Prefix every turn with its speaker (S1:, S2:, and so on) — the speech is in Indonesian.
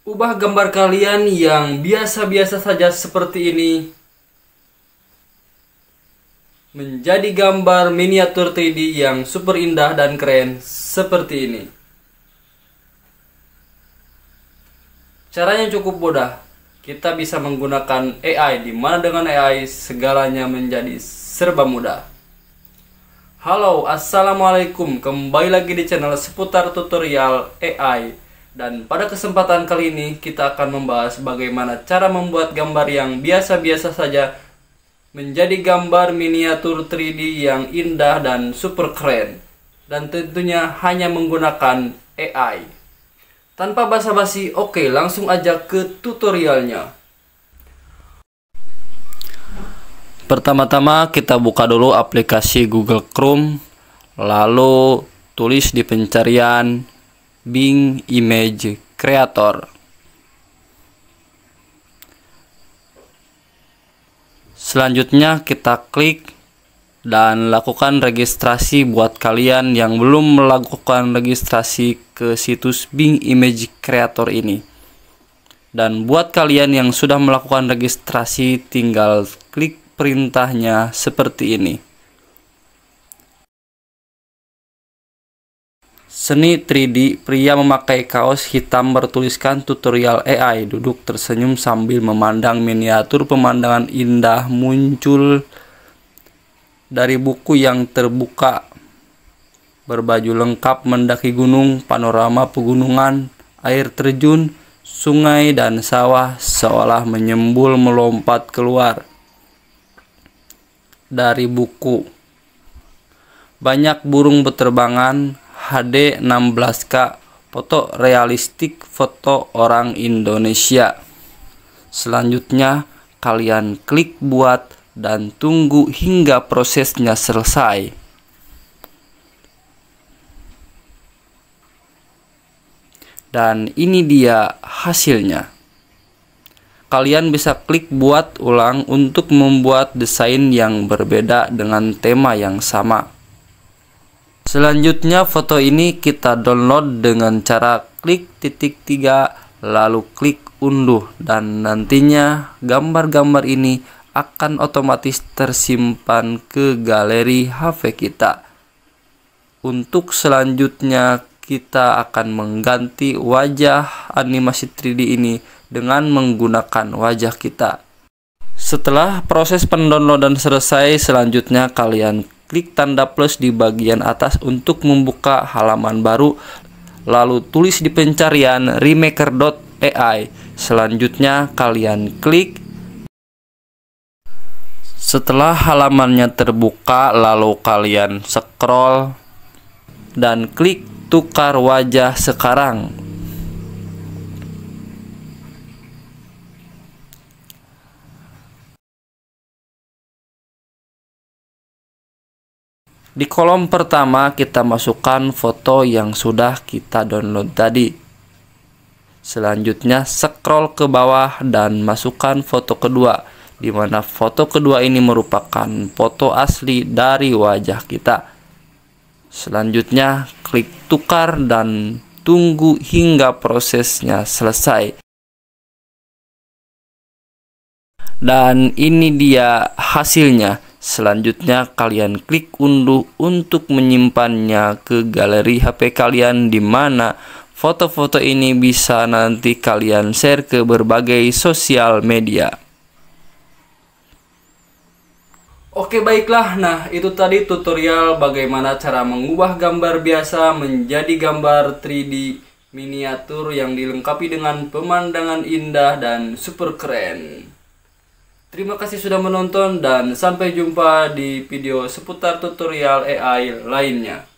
S1: Ubah gambar kalian yang biasa-biasa saja seperti ini menjadi gambar miniatur 3D yang super indah dan keren seperti ini. Caranya cukup mudah. Kita bisa menggunakan AI dimana dengan AI segalanya menjadi serba mudah. Halo, assalamualaikum. Kembali lagi di channel seputar tutorial AI. Dan pada kesempatan kali ini kita akan membahas bagaimana cara membuat gambar yang biasa-biasa saja menjadi gambar miniatur 3D yang indah dan super keren. Dan tentunya hanya menggunakan AI. Tanpa basa-basi, oke langsung aja ke tutorialnya. Pertama-tama kita buka dulu aplikasi Google Chrome, lalu tulis di pencarian Bing image creator selanjutnya kita klik dan lakukan registrasi buat kalian yang belum melakukan registrasi ke situs Bing Image Creator ini. Dan buat kalian yang sudah melakukan registrasi tinggal klik perintahnya seperti ini. Seni 3D, pria memakai kaos hitam bertuliskan tutorial AI duduk tersenyum sambil memandang miniatur pemandangan indah muncul dari buku yang terbuka. Berbaju lengkap mendaki gunung, panorama pegunungan, air terjun, sungai dan sawah seolah menyembul melompat keluar dari buku. Banyak burung beterbangan, HD 16K foto realistik foto orang Indonesia. Selanjutnya, kalian klik buat dan tunggu hingga prosesnya selesai. Dan ini dia hasilnya. Kalian bisa klik buat ulang untuk membuat desain yang berbeda dengan tema yang sama. Selanjutnya foto ini kita download dengan cara klik titik tiga lalu klik unduh dan nantinya gambar-gambar ini akan otomatis tersimpan ke galeri HP kita. Untuk selanjutnya kita akan mengganti wajah animasi 3D ini dengan menggunakan wajah kita. Setelah proses pendownloadan selesai, selanjutnya kalian klik tanda plus di bagian atas untuk membuka halaman baru lalu tulis di pencarian remaker.ai selanjutnya kalian klik setelah halamannya terbuka lalu kalian scroll dan klik tukar wajah sekarang Di kolom pertama kita masukkan foto yang sudah kita download tadi. Selanjutnya scroll ke bawah dan masukkan foto kedua, di mana foto kedua ini merupakan foto asli dari wajah kita. Selanjutnya klik tukar dan tunggu hingga prosesnya selesai. Dan ini dia hasilnya Selanjutnya kalian klik unduh untuk menyimpannya ke galeri HP kalian di mana foto-foto ini bisa nanti kalian share ke berbagai sosial media. Oke baiklah, nah itu tadi tutorial bagaimana cara mengubah gambar biasa menjadi gambar 3D miniatur yang dilengkapi dengan pemandangan indah dan super keren. Terima kasih sudah menonton dan sampai jumpa di video seputar tutorial AI lainnya.